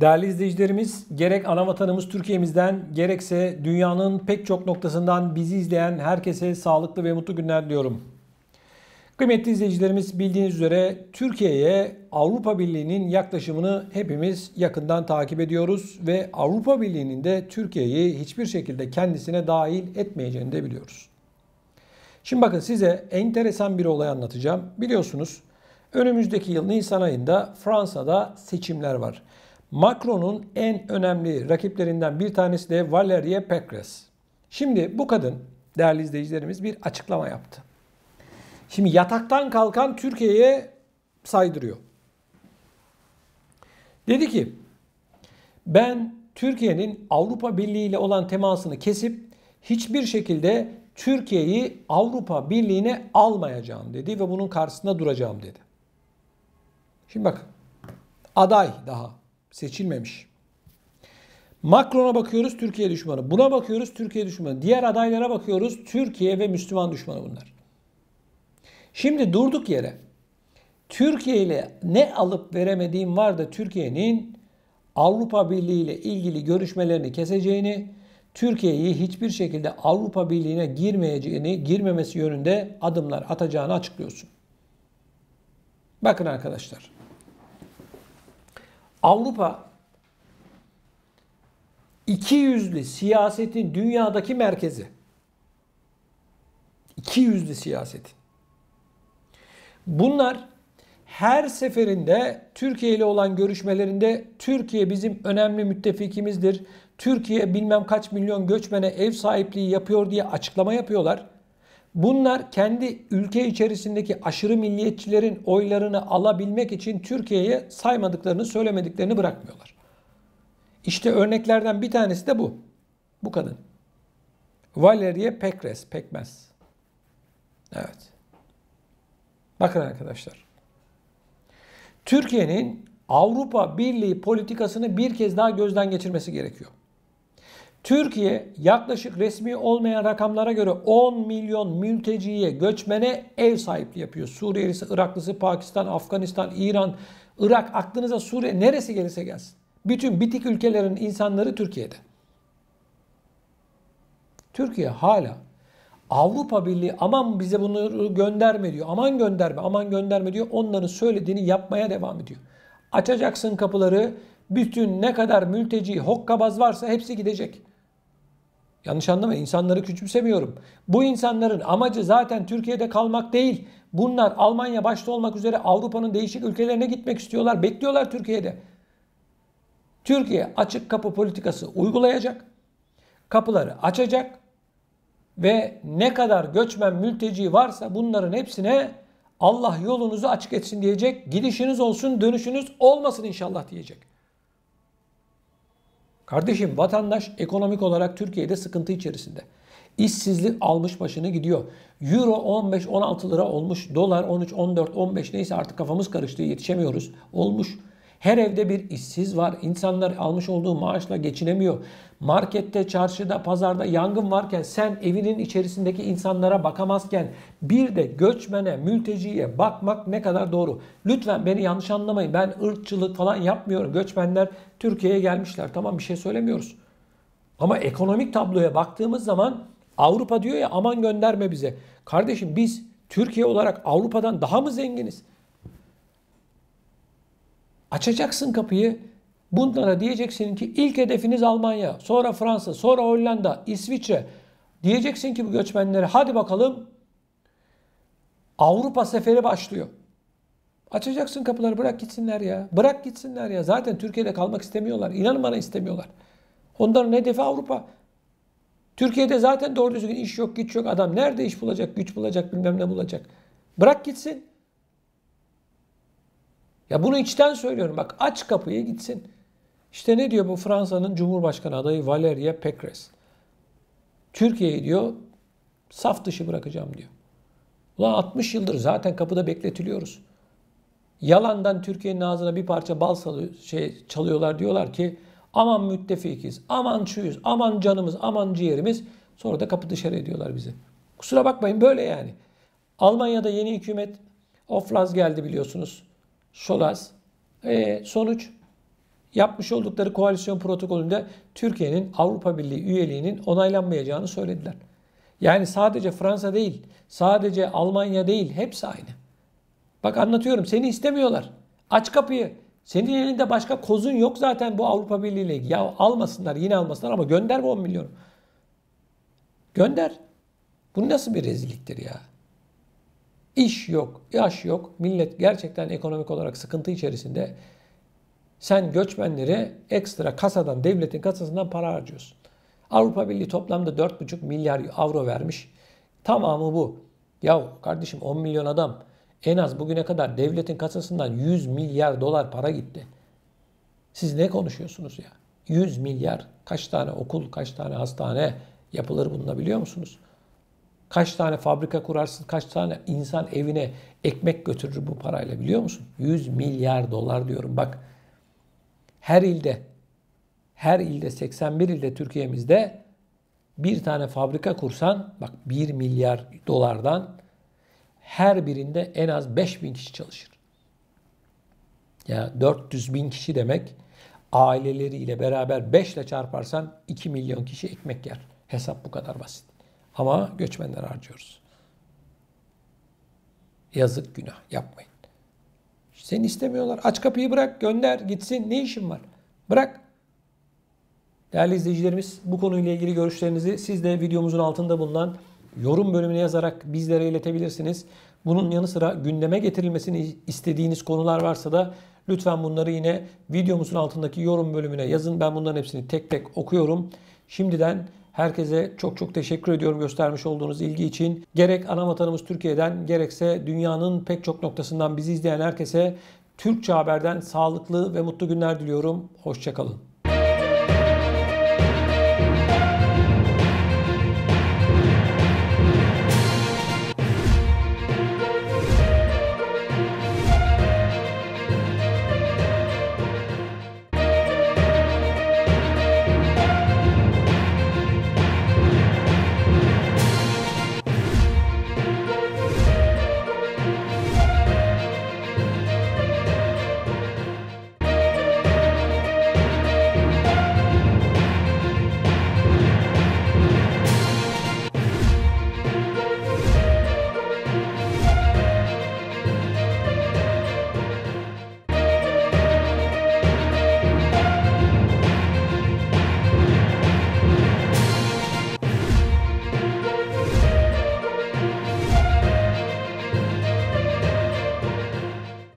Değerli izleyicilerimiz, gerek ana vatanımız Türkiye'mizden, gerekse dünyanın pek çok noktasından bizi izleyen herkese sağlıklı ve mutlu günler diliyorum. Kıymetli izleyicilerimiz bildiğiniz üzere Türkiye'ye Avrupa Birliği'nin yaklaşımını hepimiz yakından takip ediyoruz ve Avrupa Birliği'nin de Türkiye'yi hiçbir şekilde kendisine dahil etmeyeceğini de biliyoruz. Şimdi bakın size enteresan bir olay anlatacağım. Biliyorsunuz önümüzdeki yıl Nisan ayında Fransa'da seçimler var. Macron'un en önemli rakiplerinden bir tanesi de Valérie Pécresse. Şimdi bu kadın değerli izleyicilerimiz bir açıklama yaptı. Şimdi yataktan kalkan Türkiye'ye saydırıyor. Dedi ki ben Türkiye'nin Avrupa Birliği ile olan temasını kesip hiçbir şekilde Türkiye'yi Avrupa Birliği'ne almayacağım dedi ve bunun karşısında duracağım dedi. Şimdi bak aday daha Seçilmemiş. Macron'a bakıyoruz Türkiye düşmanı. Buna bakıyoruz Türkiye düşmanı. Diğer adaylara bakıyoruz Türkiye ve Müslüman düşmanı bunlar. Şimdi durduk yere Türkiye ile ne alıp veremediğim var da Türkiye'nin Avrupa Birliği ile ilgili görüşmelerini keseceğini, Türkiye'yi hiçbir şekilde Avrupa Birliği'ne girmeyeceğini, girmemesi yönünde adımlar atacağını açıklıyorsun. Bakın arkadaşlar. Avrupa iki yüzlü siyasetin dünyadaki merkezi. İki yüzlü siyasetin. Bunlar her seferinde Türkiye ile olan görüşmelerinde Türkiye bizim önemli müttefikimizdir. Türkiye bilmem kaç milyon göçmene ev sahipliği yapıyor diye açıklama yapıyorlar. Bunlar kendi ülke içerisindeki aşırı milliyetçilerin oylarını alabilmek için Türkiye'ye saymadıklarını, söylemediklerini bırakmıyorlar. İşte örneklerden bir tanesi de bu. Bu kadın. Valerie Pekres, Pekmez. Evet. Bakın arkadaşlar. Türkiye'nin Avrupa Birliği politikasını bir kez daha gözden geçirmesi gerekiyor. Türkiye yaklaşık resmi olmayan rakamlara göre 10 milyon mülteciye, göçmene ev sahipliği yapıyor. Suriyelisi, Iraklısı, Pakistan, Afganistan, İran, Irak, aklınıza Suriye neresi gelirse gelsin. Bütün bitik ülkelerin insanları Türkiye'de. Türkiye hala Avrupa Birliği aman bize bunu gönderme diyor. Aman gönderme, aman gönderme diyor. Onların söylediğini yapmaya devam ediyor. Açacaksın kapıları. Bütün ne kadar mülteci, hokkabaz varsa hepsi gidecek. Yanlış anlama insanları küçümsemiyorum. Bu insanların amacı zaten Türkiye'de kalmak değil. Bunlar Almanya başta olmak üzere Avrupa'nın değişik ülkelerine gitmek istiyorlar. Bekliyorlar Türkiye'de. Türkiye açık kapı politikası uygulayacak. Kapıları açacak ve ne kadar göçmen mülteci varsa bunların hepsine Allah yolunuzu açık etsin diyecek. Gidişiniz olsun, dönüşünüz olmasın inşallah diyecek. Kardeşim vatandaş ekonomik olarak Türkiye'de sıkıntı içerisinde. İşsizlik almış başını gidiyor. Euro 15-16 lira olmuş. Dolar 13-14-15 neyse artık kafamız karıştı yetişemiyoruz. Olmuş. Her evde bir işsiz var. İnsanlar almış olduğu maaşla geçinemiyor. Markette, çarşıda, pazarda yangın varken sen evinin içerisindeki insanlara bakamazken bir de göçmene, mülteciye bakmak ne kadar doğru. Lütfen beni yanlış anlamayın. Ben ırkçılık falan yapmıyorum. Göçmenler Türkiye'ye gelmişler. Tamam bir şey söylemiyoruz. Ama ekonomik tabloya baktığımız zaman Avrupa diyor ya aman gönderme bize. Kardeşim biz Türkiye olarak Avrupa'dan daha mı zenginiz? Açacaksın kapıyı. Bunlara diyeceksin ki ilk hedefiniz Almanya, sonra Fransa, sonra Hollanda, İsviçre. Diyeceksin ki bu göçmenlere hadi bakalım Avrupa seferi başlıyor. Açacaksın kapıları bırak gitsinler ya. Bırak gitsinler ya. Zaten Türkiye'de kalmak istemiyorlar. İnan bana istemiyorlar. Onların hedefi Avrupa. Türkiye'de zaten doğru düzgün iş yok, güç yok. Adam nerede iş bulacak, güç bulacak, bilmem ne bulacak. Bırak gitsin. Ya bunu içten söylüyorum. Bak aç kapıyı gitsin. İşte ne diyor bu Fransa'nın Cumhurbaşkanı adayı Valeria Pécresse? Türkiye'yi diyor saf dışı bırakacağım diyor. Ulan 60 yıldır zaten kapıda bekletiliyoruz. Yalandan Türkiye'nin ağzına bir parça bal salıyor, şey, çalıyorlar diyorlar ki aman müttefikiz, aman şuyuz, aman canımız, aman ciğerimiz. Sonra da kapı dışarı ediyorlar bizi. Kusura bakmayın böyle yani. Almanya'da yeni hükümet Oflaz geldi biliyorsunuz. Şolaz. E, sonuç yapmış oldukları koalisyon protokolünde Türkiye'nin Avrupa Birliği üyeliğinin onaylanmayacağını söylediler. Yani sadece Fransa değil, sadece Almanya değil, hepsi aynı. Bak anlatıyorum, seni istemiyorlar. Aç kapıyı. Senin elinde başka kozun yok zaten bu Avrupa Birliği ile Ya almasınlar, yine almasınlar ama gönder bu 10 milyonu. Gönder. Bu nasıl bir rezilliktir ya? İş yok, yaş yok. Millet gerçekten ekonomik olarak sıkıntı içerisinde. Sen göçmenleri ekstra kasadan, devletin kasasından para harcıyorsun. Avrupa Birliği toplamda 4,5 milyar avro vermiş. Tamamı bu. Ya kardeşim 10 milyon adam en az bugüne kadar devletin kasasından 100 milyar dolar para gitti. Siz ne konuşuyorsunuz ya? 100 milyar kaç tane okul, kaç tane hastane yapılır bununla biliyor musunuz? Kaç tane fabrika kurarsın, kaç tane insan evine ekmek götürür bu parayla biliyor musun? 100 milyar dolar diyorum bak. Her ilde, her ilde 81 ilde Türkiye'mizde bir tane fabrika kursan bak 1 milyar dolardan her birinde en az 5 bin kişi çalışır. Ya 400 bin kişi demek aileleriyle beraber 5 ile çarparsan 2 milyon kişi ekmek yer. Hesap bu kadar basit. Ama göçmenler harcıyoruz. Yazık günah yapmayın. Seni istemiyorlar. Aç kapıyı bırak, gönder, gitsin. Ne işin var? Bırak. Değerli izleyicilerimiz bu konuyla ilgili görüşlerinizi siz de videomuzun altında bulunan yorum bölümüne yazarak bizlere iletebilirsiniz. Bunun yanı sıra gündeme getirilmesini istediğiniz konular varsa da lütfen bunları yine videomuzun altındaki yorum bölümüne yazın. Ben bunların hepsini tek tek okuyorum. Şimdiden Herkese çok çok teşekkür ediyorum göstermiş olduğunuz ilgi için. Gerek ana vatanımız Türkiye'den gerekse dünyanın pek çok noktasından bizi izleyen herkese Türkçe Haber'den sağlıklı ve mutlu günler diliyorum. Hoşçakalın.